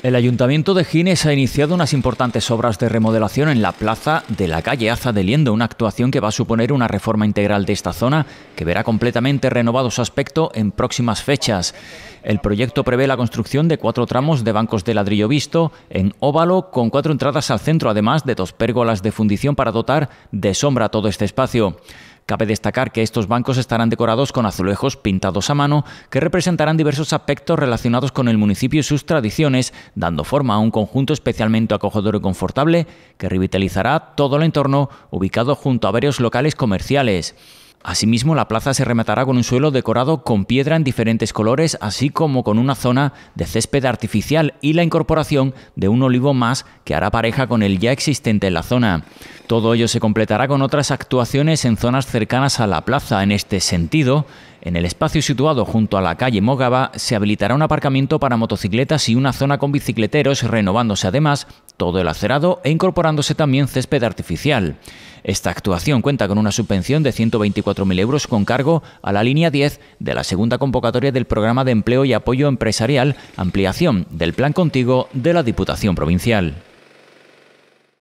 El Ayuntamiento de Gines ha iniciado unas importantes obras de remodelación en la plaza de la calle Aza de una actuación que va a suponer una reforma integral de esta zona que verá completamente renovado su aspecto en próximas fechas. El proyecto prevé la construcción de cuatro tramos de bancos de ladrillo visto en óvalo con cuatro entradas al centro, además de dos pérgolas de fundición para dotar de sombra a todo este espacio. Cabe destacar que estos bancos estarán decorados con azulejos pintados a mano que representarán diversos aspectos relacionados con el municipio y sus tradiciones, dando forma a un conjunto especialmente acogedor y confortable que revitalizará todo el entorno ubicado junto a varios locales comerciales. Asimismo, la plaza se rematará con un suelo decorado con piedra en diferentes colores, así como con una zona de césped artificial y la incorporación de un olivo más que hará pareja con el ya existente en la zona. Todo ello se completará con otras actuaciones en zonas cercanas a la plaza. En este sentido, en el espacio situado junto a la calle Mogaba se habilitará un aparcamiento para motocicletas y una zona con bicicleteros, renovándose además todo el acerado e incorporándose también césped artificial. Esta actuación cuenta con una subvención de 124.000 euros con cargo a la línea 10 de la segunda convocatoria del Programa de Empleo y Apoyo Empresarial, ampliación del Plan Contigo de la Diputación Provincial.